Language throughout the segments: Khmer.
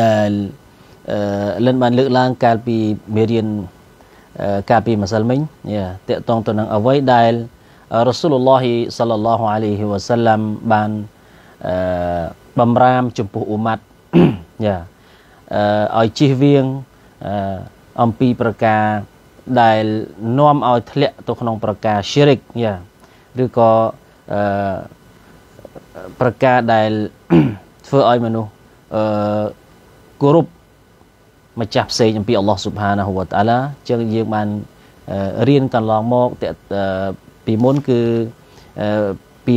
ដែលលិនបានលើកឡើង កាលពីមេរៀនកាលពីម្សិលមិញតាក់ទងទៅនឹងអ្វីដែលរ៉ាស៊ូលឡោះសាឡឡោះអាឡៃហ៊ីវ៉ាសាឡាំបានបំរាមចំពោះអ៊ុម៉ាត់យ៉ាឲ្យជិះវៀងអំពីប្រការដែល នាំឲ្យធ្លាក់ទៅក្នុង ប្រការ shirik យ៉ាឬក៏ប្រការដែលធ្វើឲ្យមនុស្សអឺគោរពម្ចាស់ផ្សេងអំពីអល់ឡោះស៊ុបហានាហ៊ូវតាឡាចឹងយើងបានរៀនកន្លងមកពីមុនគឺពី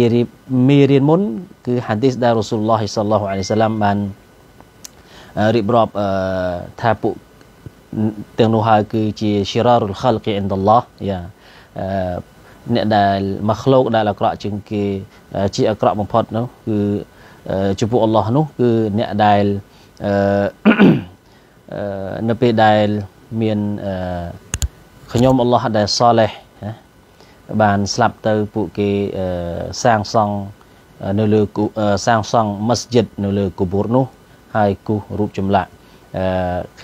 មេរៀនមុនគឺហាឌីសដែលរ៉ូស៊ូលឡោះសល្លោះអាឡៃសាឡាំបានរៀបរាប់ថាពួកទាំងនោះហើយគឺជាឈិរ៉ារុលខលកីអិនដឡោះយ៉ាអ្នកដែលមកឃ្លោកដែលអាក្រក់ជាងគេជាអាក្រក់បំផុតនោះគឺចំពោះអល់ឡោះនោះគឺអ្នកដែលអឺនៅពេលដែលមានអឺខ្ញុំអល់ឡោះដែលសាលេះបានស្លាប់ទៅពួកគេសាងសង់នៅលើសាងសង់មស្ជិតនៅលើកូបូរនោះ ហើយគូសរូបចម្លាក់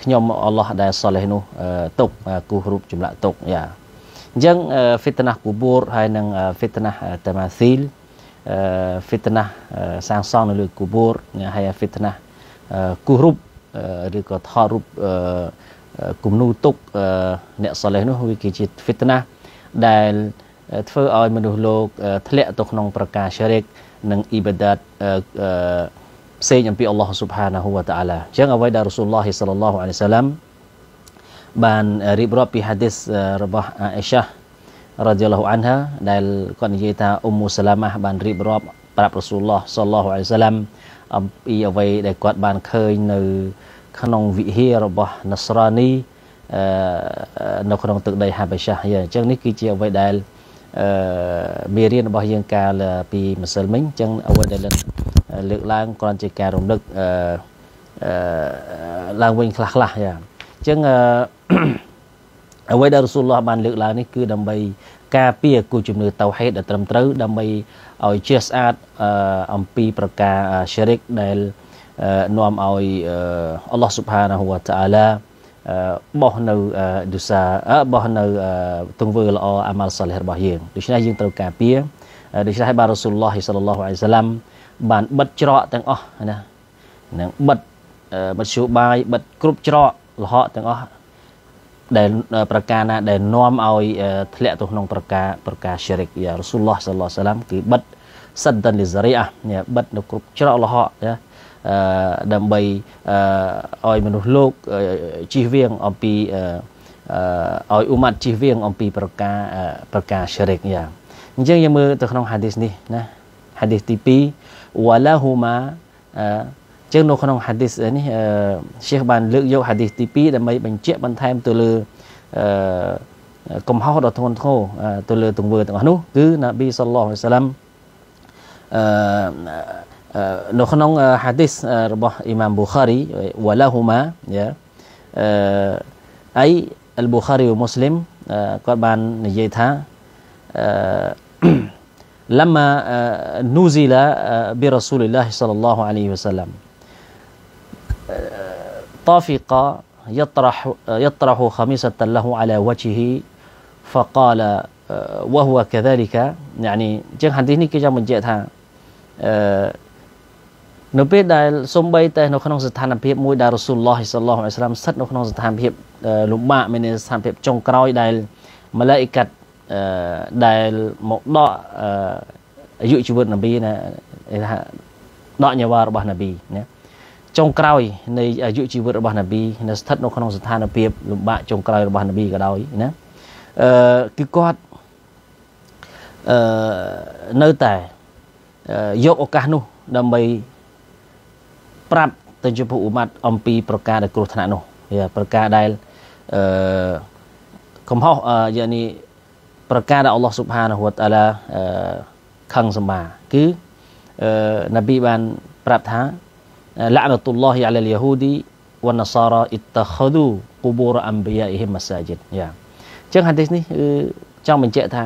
ខ្ញុំអល់ឡោះដែលសាលេះនោះទុកគូសរូបចម្លាក់ទុកយ៉ាអញ្ចឹងហ្វីតណាស់កូបូរហើយនិងហ្វីតណាស់តាម៉ាស៊ីលហ្វីតណាស់សាងសង់នៅលើកូបូរហើយហ្វីតណាស់គូសរូបឬក៏ថតរូបគំនូទុកអ្នកសលេះនោះវាគឺជាហ្វីតណាដែលធ្វើឲ្យមនុស្សលោក ធ្លាក់ទៅក្នុង ប្រការឈរិកនិងអ៊ីបាដាតផ្សេងអំពីអល់ឡោះស៊ុបហានាហ៊ូវតាអាឡាអញ្ចឹងអ្វីដែលរ៉ូស៊ូលឡោះសល្លឡោះអាឡៃសាឡាំបានរៀបរាប់ពីហាឌីសរបស់អាអ៊ីសារ៉ាឌីយ៉ាឡោះអានហា ដែលគាត់និយាយថាអ៊ុំមូសាឡាម៉ាបានរៀបរាប់ប្រាប់រ៉ូស៊ូលឡោះសល្លឡោះអាឡៃសាឡាំអំពីអ្វីដែលគាត់បានឃើញនៅ ក្នុងវិហាររបស់ Nasrani នៅក្នុងទឹកដីហាបេសាយើងអញ្ចឹងនេះគឺជាអ្វីដែលអឺមេរៀនរបស់យើងកាលពីម្សិលមិញអញ្ចឹងអ្វីដែលលើកឡើងគ្រាន់ជាការរំលឹកអឺឡើងវិញ ខ្លះខ្លះយ៉ាងអញ្ចឹងអ្វីដែលរសូលឡោះបានលើកឡើងនេះគឺដើម្បីការពារគូជំនឿតៅហេតដែលត្រឹមត្រូវដើម្បីឲ្យជាស្អាតអំពីប្រការឈិរិកដែលនាំឲ្យអល់ឡោះស៊ុបហានាហ៊ូវតាអាឡាបោះនៅឌូសាបោះនៅ ទង្វើល្អអាម៉ាល់សាលេះរបស់យើងដូច្នេះយើងត្រូវការពារដូច្នេះហើយបាទរ៉ូស៊ូលឡោះសាឡឡោះអាឡៃសាឡាំបានបិទច្រកទាំងអស់ណានឹងបិទមធ្យោបាយបិទគ្រប់ច្រកលហកទាំងអស់ដែលប្រការណាដែលនាំឲ្យ ធ្លាក់ទៅក្នុងប្រការប្រការឈិរិកយ៉ារ៉ូស៊ូលឡោះសល្លោះសាឡាមគឺបិទសិតដិនលីសារីអាបិទនៅគ្រប់ច្រកលហកណាអឺដើម្បីអឺឲ្យមនុស្សលោកជិះវៀងអំពីអឺឲ្យអ៊ុម៉ាត់ជិះវៀងអំពី ប្រការប្រការឈិរិកយ៉ាអញ្ចឹងយើងមើលទៅក្នុងហាឌីសនេះណាហាឌីសទី2វ៉ាឡាហ៊ូម៉ាចឹងនៅក្នុង hadith នេះ Sheikh បានលើកយក hadith ទី2ដើម្បីបញ្ជាក់បន្ថែមទៅលើអឺកំហុសដ៏ធ្ងន់ធ្ងរទៅលើទង្វើទាំងអស់នោះគឺនប៊ីសល្លោះអាឡាមអឺនៅក្នុង hadith របស់ Imam Bukhari walahuma យ៉ាអឺអី Al-Bukhari និង Muslim គាត់បាននិយាយថាអឺ لما نزل برسول الله صلى الله عليه وسلم طافق يطرح يطرح خميصة له على وجهه فقال آه، وهو كذلك يعني جن حديث نيكي جامن جيتها آه، نبي دال سمبي تاه نو خنون ستحان بيب موي دار رسول الله صلى الله عليه وسلم ست نو خنون ستحان بيب آه، لما من ستحان بيب جون كراوي دال ملائكة دال مقضاء يؤجبون نبينا ضع نيوار به نبي ចុងក្រោយនៃអាយុជីវិតរបស់នប៊ីនៅស្ថិតនៅក្នុងស្ថានភាពលំបាកចុងក្រោយរបស់នប៊ីក៏ដោយណាអឺគឺគាត់អឺនៅតែយកឱកាសនោះ ដើម្បីប្រាប់ទៅជាពួកឧម៉ាត់អំពី ប្រការដែលគ្រោះថ្នាក់នោះប្រការដែលអឺកំហុសយ៉ានីប្រការដែលអល់ឡោះស៊ុបហានហូតាឡាអឺខឹងសម្បាគឺអឺនប៊ីបានប្រាប់ថា la'natullah 'alal yahudi wan nasara ittakhadhu qubur anbiya'ihim masajid យ៉ាអញ្ចឹងហាឌីសនេះគឺចង់បញ្ជាក់ថា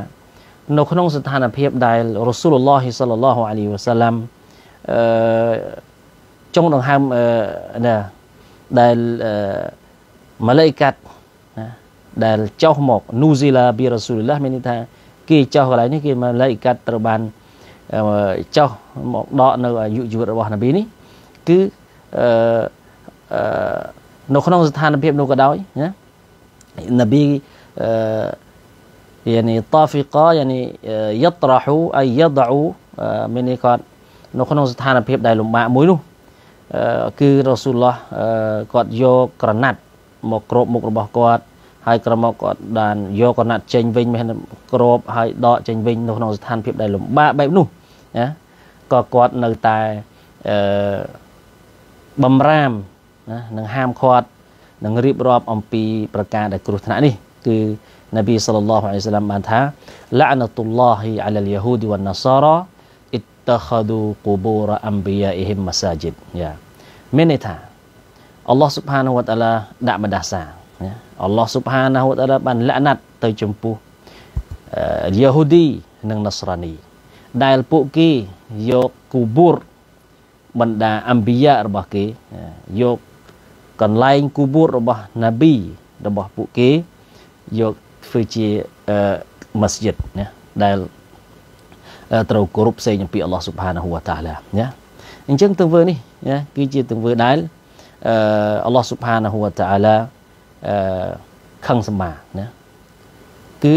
នៅក្នុងស្ថានភាពដែលរ៉ូស៊ូលឡោះសល្លឡោះអាលីវ៉ាសាឡាំអឺចង់ដង្ហើមណាដែលម៉ាឡេកាត់ណាដែលចោះមកនូស៊ីឡាប៊ីរ៉ូស៊ូលឡោះមានន័យថា គេចោះកន្លែងនេះគេម៉ាឡេកាត់ត្រូវបានចោះមកដកនៅអាយុជីវិតរបស់នប៊ីនេះគឺអឺនៅក្នុងស្ថានភាពនោះក៏ដោយណានប៊ីអឺ يعني طافقا يعني يطرح اي يضع មាននេះគាត់នៅក្នុងស្ថានភាពដែលលំបាកមួយនោះគឺរ៉ូស៊ូលឡោះគាត់យកក្រណាត់មកគ្របមុខរបស់គាត់ហើយក្រមកគាត់បានយកក្រណាត់ចេញវិញមានគ្របហើយដកចេញវិញនៅក្នុងស្ថានភាពដែលលំបាកបែបនោះណាក៏គាត់នៅតែអឺបំរាមណានឹងហាមឃាត់នឹងរៀបរាប់ អំពីប្រការដែលគ្រោះថ្នាក់នេះគឺនប៊ីសល្លឡោះអាឡៃសាឡាមបានថាឡាណតុលឡោះអាឡាលយូឌីវ៉ាណាសារ៉ាអ៊ីតខាឌូកូបូរ៉ាអំប៊ីយ៉ាអ៊ីហ៊ីមម៉ាសាជីតយ៉ាមានន័យថាអល់ឡោះស៊ុបហានហូវតាឡាដាក់បណ្ដាសាណាអល់ឡោះស៊ុបហានហូវតាឡាបានលាក់ណាត់ទៅចំពោះយូឌីនិងណាសរ៉ានី ដែលពួកគេយកគូបូរបណ្ដាអម្បិយារបស់គេយកកន្លែងគូបួតរបស់ណាប៊ីរបស់ពួកគេយកធ្វើជាម៉ាស្យិតណាដែលត្រូវគោរពផ្សេងពីអល់ឡោះស៊ុបហានាហ៊ូវតាឡាណាអញ្ចឹងទង្វើនេះណាគឺជាទង្វើដែលអល់ឡោះស៊ុបហានាហ៊ូវតាឡាអឺខឹងសម្មាណាគឺ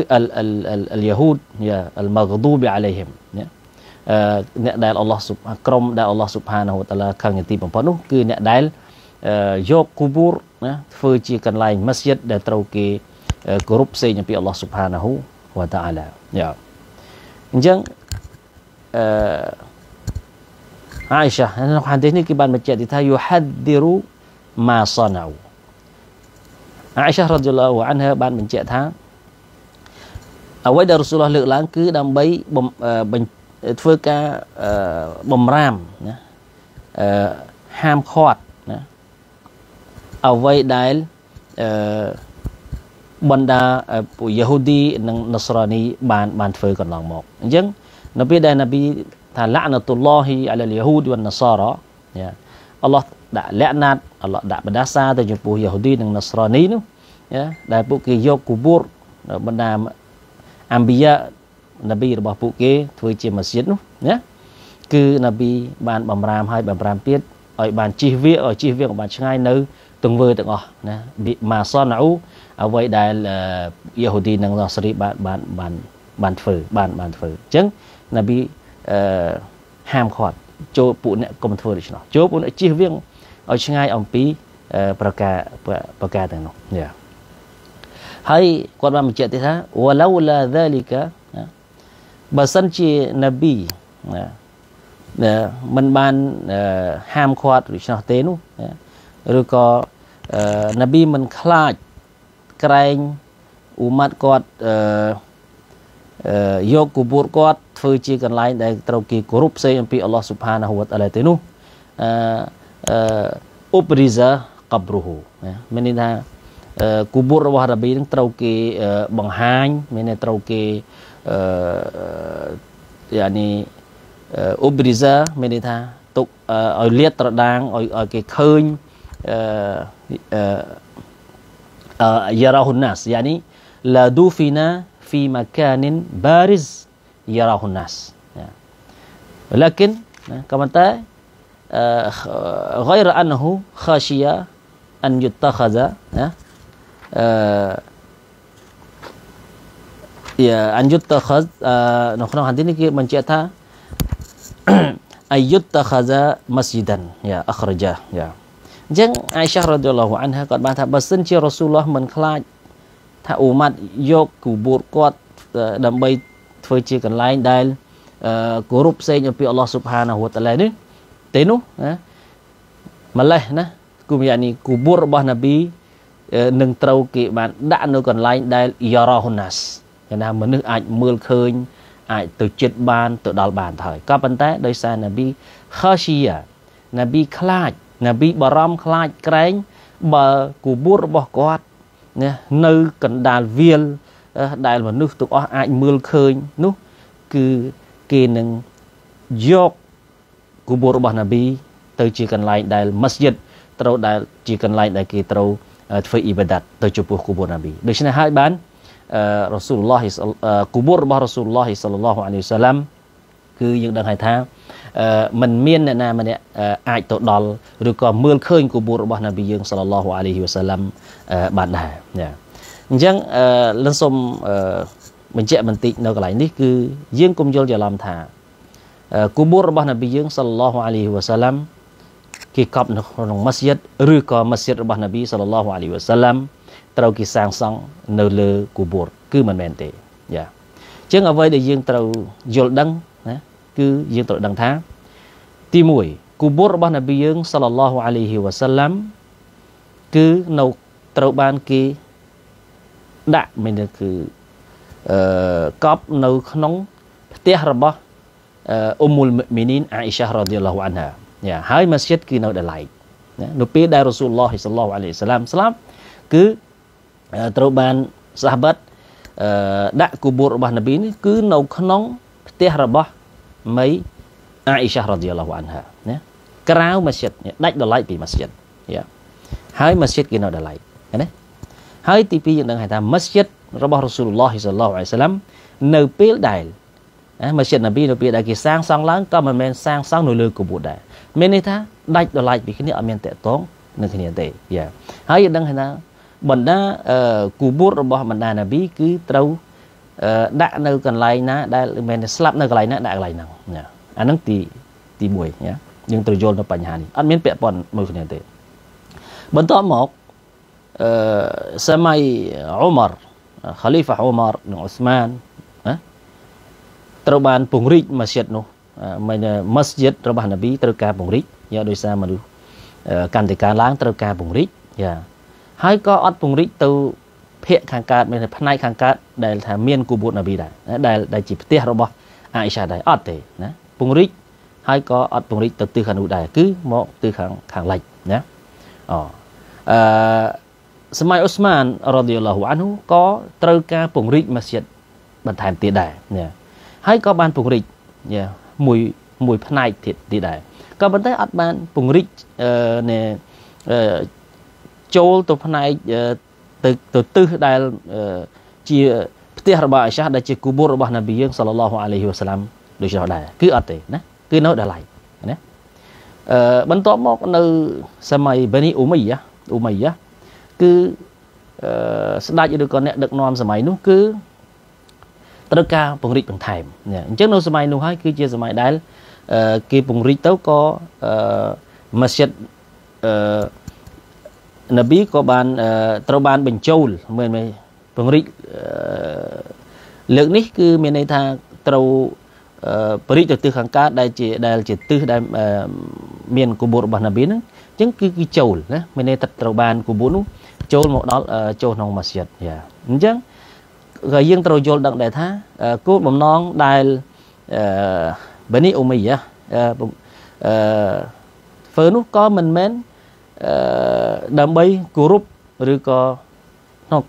អលយេហូដយ៉ាអលម៉ាហ្គឌូប៊ីអាឡៃហ៊ីមណាអ្នកដែលអល់ឡោះក្រុមដែលអល់ឡោះស៊ុបហានហូតាឡាខឹងទីបំផុតនោះគឺអ្នកដែលយកគូបូរណាធ្វើជាកន្លែងម៉ាស្យិតដែលត្រូវគេគោរពផ្សេងពីអល់ឡោះស៊ុបហានហូវតាអាឡាយ៉ាអញ្ចឹងអឺអាយសាក្នុងហាឌីសនេះគេបានបញ្ជាក់ថាយូហាឌឌីរូម៉ាសណៅអាយសារ៉ាឌីយ៉ាឡាហ៊ូអានហាបានបញ្ជាក់ថាអ្វីដែលរ៉ាស៊ូលឡោះលើកឡើងគឺដើម្បីបញ្ធ្វើការបំរាមណាហាមឃាត់ណាអ្វីដែលអឺបណ្ដាពួកយេហូឌីនិងណសរ៉ានី បានបានធ្វើកន្លងមកអញ្ចឹងនៅពេលដែលនប៊ីថាឡាណតុលឡោហ៊ីអាឡាយេហូឌីវ៉ាណសារ៉ាយ៉ាអល់ឡោះដាក់លក្ខណាត់អល់ឡោះដាក់បណ្ដាសាទៅចំពោះយេហូឌីនិងណសរ៉ានីនោះយ៉ាដែលពួកគេយកគូបូរបណ្ដាអំប៊ីយ៉ានប៊ីរបស់ពួកគេ ធ្វើជាម៉ាស៊ីននោះណាគឺនប៊ីបានបំរាមឲ្យបំរាមទៀតឲ្យបានជិះវាឲ្យជិះវាកុំបានឆ្ងាយនៅ ទង្វើទាំងអស់ណាម៉ាសនអ៊ូអ្វីដែលយេហូឌីនិងនសរីបានបានបានបានធ្វើបានបានធ្វើអញ្ចឹងនប៊ីអឺហាមឃាត់ចូលពួកអ្នកកុំធ្វើដូច្នោះចូលពួកអ្នកជិះវាងឲ្យឆ្ងាយអំពីប្រការប្រការទាំងនោះហើយគាត់បានបញ្ជាក់ទៀតថា walau la dhalika បើសិនជានប៊ីណាមិនបានហាមឃាត់ឬឆ្នោះទេនោះឬក៏នប៊ីមិនខ្លាចក្រែងអ៊ូម៉ាត់គាត់យកគូបួតគាត់ធ្វើជាកន្លែងដែលត្រូវគេគោរពផ្សេងអំពីអល់ឡោះស៊ុបហានាហ៊ូវតាអាឡាទេនោះអឺអ៊ុបរីសាកប្រូហ៊ូណាមានន័យថាគូបួតរបស់រប៊ីនឹងត្រូវគេបង្ហាញ មានន័យត្រូវគេអឺ يعني أبرزا من إذا تك أليت ردان أو أو كون يراه الناس يعني لا دوفينا في مكان بارز يراه الناس لكن كما تا غير أنه خاشية أن يتخذ យាអញ្យុត្តខសនៅក្នុងហាឌីសនេះគេបញ្ជាក់ថាអយុត្តខសាម៉ាស្យីដានយ៉ាអខរជាយ៉ាអញ្ចឹងអៃសារ៉ាឌីយ៉ាឡោះអានហាគាត់បានថាបើសិនជារ៉ាស៊ូលឡោះមិនខ្លាចថាអ៊ូម៉ាត់យកគូបួតគាត់ដើម្បីធ្វើជាកន្លែងដែលគោរពផ្សេងអំពីអល់ឡោះស៊ុបហានាហូវតាឡានេះទេនោះណាម្លេះណាគុំយ៉ានីគូបួតរបស់នប៊ីនឹងត្រូវគេបានដាក់នៅកន្លែងដែលយ៉ារ៉ាហ៊ុនណាស់យ៉ាងណាមនុស្សអាចមើលឃើញ អាច ទៅចិត្តបានទៅដល់បានទៅហើយក៏ប៉ុន្តែដោយសារនប៊ីហឺឈីយ៉ានប៊ីខ្លាចនប៊ីបារម្ភខ្លាចក្រែងបើគូបួររបស់គាត់ណានៅកណ្ដាលវាលដែលមនុស្សទាំងអស់អាចមើលឃើញនោះគឺគេនឹងយកគូបួររបស់នប៊ីទៅជាកន្លែងដែលម៉ាស្យិតត្រូវដែលជាកន្លែងដែលគេត្រូវធ្វើអ៊ីបាដាតទៅចំពោះគូបួរនប៊ីដូច្នេះហើយបាន Rasulullah គូបូររបស់ Rasulullah sallallahu alaihi wasallam គឺយើងដឹងហើយថាมันមានអ្នកណាម្នាក់អាចទៅដល់ឬក៏មើលឃើញគូបូររបស់ Nabi យើង sallallahu alaihi wasallam បានដែរចាអញ្ចឹងលឹងសូមបញ្ជាក់បន្តិចនៅកន្លែងនេះ គឺយើងកុំយល់ច្រឡំថាគូបូររបស់ Nabi យើង sallallahu alaihi wasallam គេកប់នៅក្នុងម៉ាស្យិតឬក៏ម៉ាស្យិតរបស់ Nabi sallallahu alaihi wasallam ត្រូវគេសាងសង់នៅលើគូបូតគឺមិនមែនទេយ៉ាចឹងអ្វីដែលយើងត្រូវយល់ដឹងណាគឺយើងត្រូវដឹងថាទី1គូបូតរបស់នប៊ីយើងសល្លឡោះអាលីហ៊ីវ៉ាសាឡាំគឺនៅត្រូវបានគេដាក់មានគឺអឺកប់នៅក្នុងផ្ទះរបស់អ៊ុមុលមីនីនអាអ៊ីសារ៉ាឌីឡោះអានហាយ៉ាហើយម៉ាស្យិតគឺនៅដលៃណានៅពេលដែលរ៉ាស៊ូលឡោះសល្លោះអាឡៃសាឡាំស្លាប់គឺត្រូវបានសាបិតដាក់គូបូររបស់នប៊ីនេះគឺនៅក្នុងផ្ទះរបស់មីអាអ៊ីសារ៉ាឌីយ៉ាឡោះអានហាណាក្រៅម៉ាស្យិតដាច់ដលៃពីម៉ាស្យិតយ៉ាហើយម៉ាស្យិតគេនៅដលៃណាហើយទី2យើងដឹងថាម៉ាស្យិតរបស់រ៉ាស៊ូលឡោះសាឡឡោះអាយសាឡាំនៅពេលដែលម៉ាស្យិតនប៊ីនៅពេលដែលគេសាងសង់ឡើងក៏មិនមែនសាងសង់នៅលើគូបូរដែរមានន័យថាដាច់ដលៃពីគ្នាអត់មានតកតងនឹងគ្នាទេយ៉ាហើយយើងដឹងថាបណ្ដាគូបួតរបស់បណ្ដាណាប៊ីគឺត្រូវដាក់នៅ កន្លែងណា ដែលមិនស្លាប់នៅកន្លែងណា ដាក់កន្លែងហ្នឹងអាហ្នឹងទីទី1ណាយើងត្រូវយល់ទៅបញ្ហានេះអត់មាន ពាក់ព័ន្ធមួយគ្នាទេបន្តមកអឺសម័យអ៊ូម៉ារខាលីហ្វាអ៊ូម៉ារនិងអ៊ូស្មានណាត្រូវបានពង្រីកម៉ាស្យិតនោះមិនម៉ាស្យិតរបស់នប៊ីត្រូវការពង្រីកយ៉ាដោយសារមនុស្សកាន់តែកើនឡើងត្រូវការពង្រីកយ៉ាហើយក៏អត់ពង្រីកទៅភាគខាងកើតមានផ្នែកខាងកើតដែលថាមានគូបូតណាប៊ីដែរដែលដែលជាផ្ទះរបស់ អាអ៊ីសាដែរអត់ទេណាពង្រីកហើយក៏អត់ពង្រីកទៅទិសខាងនោះដែរគឺមកទិសខាងខាងលិចណាអូអឺសម័យអូស្មានរ៉ាឌីយ៉ាឡោះអានហ៊ូក៏ត្រូវការពង្រីកម៉ាស៊ីតបន្ថែមទៀតដែរណាហើយក៏បានពង្រីកណាមួយមួយផ្នែកទៀតទៀតដែរក៏ប៉ុន្តែអត់បានពង្រីកអឺចូលទៅផ្នែកទៅទៅទិសដែលជាផ្ទះរបស់អាយសាដែលជាគូបូររបស់នប៊ីយើងសាឡឡោះអាឡៃហ៊ីវ៉ាសាឡាំដូចនោះដែរគឺអត់ទេណាគឺនៅដល់ឡៃណាអឺបន្ទាប់មកនៅសម័យបេនីអ៊ូមីយ៉ាអ៊ូមីយ៉ាគឺអឺស្ដេចឬក៏អ្នកដឹកនាំសម័យនោះគឺត្រូវការពង្រីកបន្ថែមអញ្ចឹងនៅសម័យនោះហើយគឺជាសម័យដែលគេពង្រីកទៅក៏អឺម៉ាស្យិតអឺនប៊ីក៏បានត្រូវបានបញ្ចូលមែនទេពង្រីកលើកនេះគឺមានន័យថាត្រូវពរិទ្ធទៅទិសខាងកើតដែលជាដែលជាទិសដែលមានគូបូររបស់នប៊ីហ្នឹងអញ្ចឹងគឺគឺចូលណាមានន័យថាត្រូវបានគូបូរនោះ ចូលមកដល់ចូលក្នុងម៉ាស្យិតយ៉ាអញ្ចឹងក៏យើងត្រូវយល់ដឹងដែរថាគោលបំណងដែលអឺបានីអូមីយ៉ាអឺធ្វើនោះក៏មិនមែនអឺដើម្បីគោរពឬក៏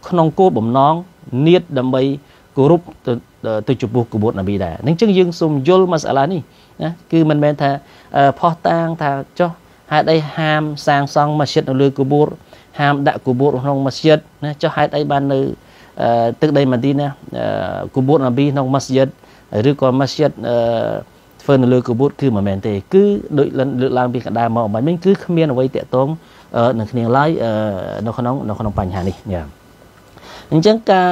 ក្នុងគោលបំណងនៀតដើម្បីគោរពទៅចំពោះកបួតនប៊ីដែរអញ្ចឹងយើងសូមយល់មកសាឡានេះណាគឺមិនមែនថាផោះតាងថាចោះហេតុអីហាមសាងសង់មស្ជីតនៅលើកបួតហាមដាក់កបួតក្នុងមស្ជីតណាចោះហេតុអីបាននៅទឹកដីម៉ាឌីណាកបួតនប៊ីក្នុងមស្ជីតឬក៏មស្ជីតអឺធ្វើនៅលើកបូតគឺមិនមែនទេគឺដូចលើកឡើងពីកណ្ដាលមកអមិញវិញគឺគ្មានអ្វីតាក់ទងនឹងគ្នាឡើយនៅក្នុង នៅក្នុងបញ្ហានេះចា៎អញ្ចឹងការ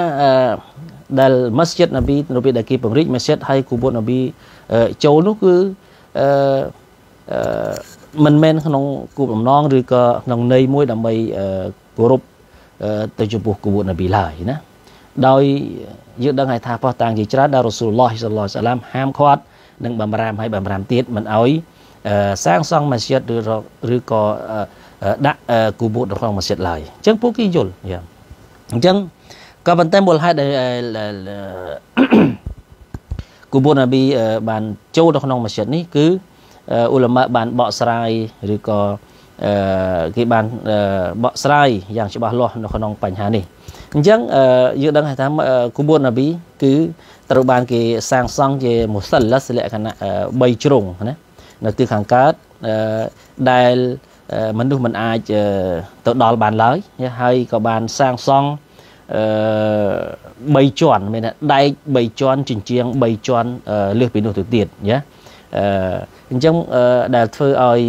ដែលម៉ាស្ជីតណាប៊ីនៅពេលដែលគេពង្រីកម៉ាស្ជីតហើយកូបូតណាប៊ីចូលនោះគឺអឺមិនមែនក្នុងគូបំណងឬក៏ក្នុងន័យមួយ ដើម្បីគោរពទៅចំពោះគូបូតណាប៊ីឡើយណាដោយយើងដឹងហើយថាប៉ោះតាំងជាច្រើនដែលរ៉ូស៊ូលឡោះសល្លោះសាឡាមហាមឃាត់និងបំរាមហើយបំរាមទៀតមិនឲ្យសាងសង់មស្ជីតឬឬក៏ដាក់គូបូតនៅក្នុងមស្ជីតឡើយអញ្ចឹងពួកគេយល់យ៉ាអញ្ចឹងក៏ប៉ុន្តែមូលហេតុដែលគូបូតណាប៊ីបានចូលទៅក្នុងមស្ជីតនេះគឺអ៊ុលម៉ាបានបកស្រាយឬក៏គេបានបកស្រាយយ៉ាងច្បាស់លាស់នៅក្នុងបញ្ហានេះអញ្ចឹងយើងដឹងថាគូបូនណាប៊ីគឺត្រូវបានគេសាងសង់ជាមូសិលលក្ខណៈ3ជ្រុងណានៅទីខាងកើតដែលមនុស្សមិនអាចទៅដល់បានឡើយហើយក៏បានសាងសង់អឺ3ជាន់មានដែក3ជាន់ជញ្ជាំង3ជាន់លើសពីនោះទៅទៀតណាអញ្ចឹងដែលធ្វើឲ្យ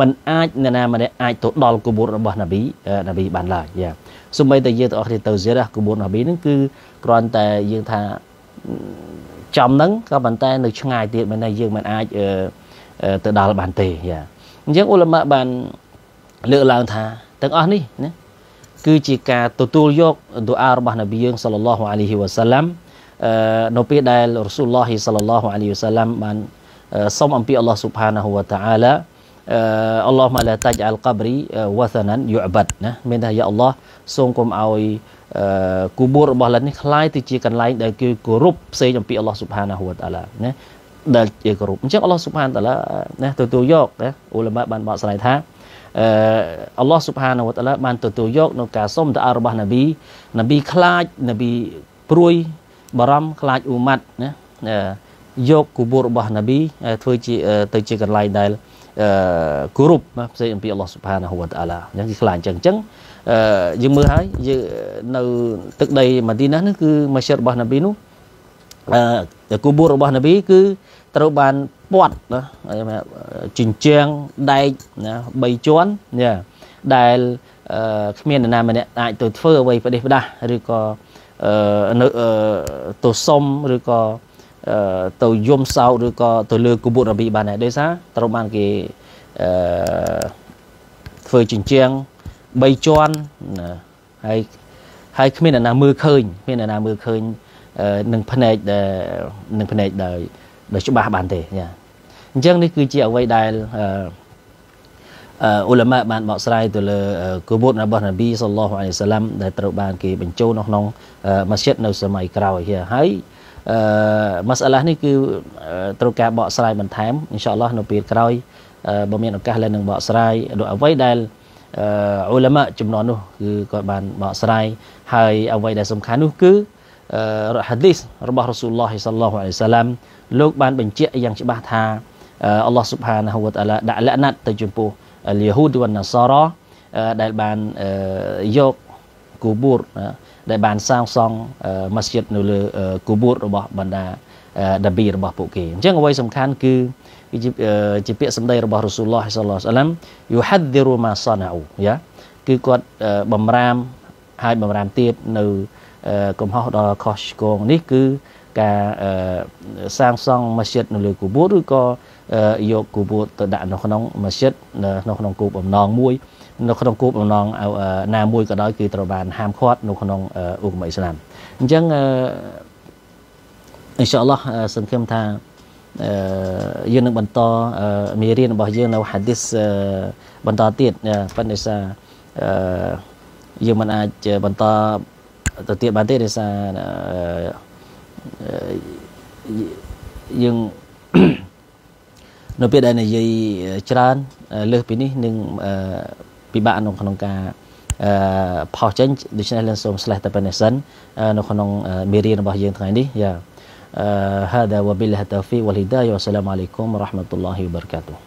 มันអាចអ្នកណាម្នាក់អាចទៅដល់គំរូរបស់នប៊ីនប៊ីបានឡើយយ៉ាសូម្បីតែយើងទាំងអស់គ្នាទៅសេរះគំរូនប៊ីហ្នឹងគឺគ្រាន់តែយើងថាចំហ្នឹងក៏ប៉ុន្តែនៅឆ្ងាយទៀតមិនថាយើងមិនអាចទៅដល់បានទេយ៉ាអញ្ចឹងអ៊ុលម៉ាបានលើកឡើងថាទាំងអស់នេះណាគឺជាការទទួលយកឌូអារបស់នប៊ីយើងសាឡឡោះអាលីហ៊ីវ៉ាសាឡាំនៅពេលដែលរ៉ាស៊ូលឡោះសាឡឡោះអាលីហ៊ីវ៉ាសាឡាំបានសូមអំពីអល់ឡោះស៊ុបហានាហ៊ូវតាអាឡាអល់ឡោះម៉ាឡាតាច់អលកាប់រីវ៉ាសាណានយូអបាត់ណាមានថាយ៉ាអល់ឡោះសូមកុំឲ្យគូបួររបស់លិននេះคล้ายទៅជាកន្លែងដែលគេគោរពផ្សេងអំពីអល់ឡោះស៊ុបហានាហ៊ូវតាឡាណាដែលជាគោរពអញ្ចឹងអល់ឡោះស៊ុបហានតាឡាណាទទួលយកណាអ៊ូឡាម៉ាបានបកស្រាយថាអឺអល់ឡោះស៊ុបហានវតឡាបានទទួលយកនៅការសុំតារបស់នប៊ីនប៊ីខ្លាចនប៊ីព្រួយបារម្ភខ្លាចអ៊ូម៉ាត់ណាយកគូបរបស់នប៊ីធ្វើជាទៅជាកន្លែងដែលគោរពណាផ្សេងអំពីអល់ឡោះស៊ុបហានាហ៊ូវតាអាឡាអញ្ចឹងគេខ្លាចអញ្ចឹងអញ្ចឹងយើងមើលហើយយើងនៅ ទឹកដីម៉ាឌីណានេះគឺមស្ជីដរបស់នប៊ីនោះអឺគូបូរបស់នប៊ីគឺត្រូវបានពាត់ណាជញ្ជាំងដែកណា3ជាន់ណាដែលគ្មាននរណាម្នាក់អាចទៅធ្វើអ្វីប្រទេសផ្ដាស់ឬក៏អឺទៅសុំឬក៏ទៅយំសោកឬក៏ទៅលើគម្ពុតរមីបានដែរដោយសារត្រូវបានគេអឺធ្វើជញ្ជាំង3ជាន់ហើយហើយគ្មានអ្នកណាមើលឃើញគ្មានអ្នកណាមើលឃើញនឹងភ្នែកដែលនឹងភ្នែកដោយដោយច្បាស់បានទេចាអញ្ចឹងនេះគឺជាអ្វីដែលអឺអ៊ូឡាម៉ាបានបកស្រាយទៅលើគម្ពុតរបស់នប៊ីសល្លោះអាឡៃសាឡាំដែលត្រូវបានគេបញ្ចូលនៅក្នុងមស្ជីតនៅសម័យក្រោយហើយអឺម៉ាសាឡានេះគឺ ត្រូវការបកស្រាយបន្ថែមអ៊ីនសាអល់ឡោះនៅពេលក្រោយបើមានឱកាសឡើងនឹងបកស្រាយដូចអ្វីដែលអឺអ៊ូឡាម៉ាចំនួននោះ គឺគាត់បានបកស្រាយហើយអ្វីដែលសំខាន់នោះគឺរហាឌីសរបស់រ៉ាស៊ូលឡោះសល្លោះអាឡៃសាឡាមលោកបានបញ្ជាក់យ៉ាងច្បាស់ថាអល់ឡោះស៊ុបហានហូវតាឡាដាក់លក្ខណៈទៅចំពោះយេហូឌីវ៉ាណាសារ៉ាដែលបានយកគូបួតដែលបានសាងសង់មស្ជីតនៅលើគូបួតរបស់បណ្ដា ដាប៊ីរបស់ពួកគេអញ្ចឹងអ្វីសំខាន់គឺជាពាក្យសម្ដីរបស់រ៉ូស៊ូលឡោះសល្លោះអាឡាំយូហាឌីរូម៉ាសាណាអ៊ូយ៉ាគឺគាត់បំរាមហើយបំរាមទៀតនៅ កំហុសដល់ខុសឆ្គងនេះគឺការសាងសង់មស្ជីតនៅលើគូបួតឬក៏យកគូបួតទៅដាក់នៅក្នុងមស្ជីតនៅក្នុងគោលបំណងមួយនៅក្នុងគោលបំណងណាមួយក៏ដោយគឺត្រូវបាន ហាមឃាត់នៅក្នុងឧបមអ៊ីស្លាមអញ្ចឹងអ៊ីនសាអល់ឡោះសង្ឃឹមថាយើងនឹងបន្តមេរៀនរបស់ យើងនៅហាឌីសបន្តទៀតប៉ុន្តែថាយើងមិនអាចបន្តទៅទៀតបានទេដោយសារយើងនៅពេលដែលនិយាយច្រើន លើសពីនេះនឹងពិបាកនៅក្នុងការអឺផុសចេញដូច្នេះលឹងសូមឆ្លេះតែប៉ុណ្ណេះសិននៅក្នុងមេរៀនរបស់យើងថ្ងៃនេះយ៉ាអឺ هذا وبالله التوفيق والهدايه والسلام عليكم ورحمه الله وبركاته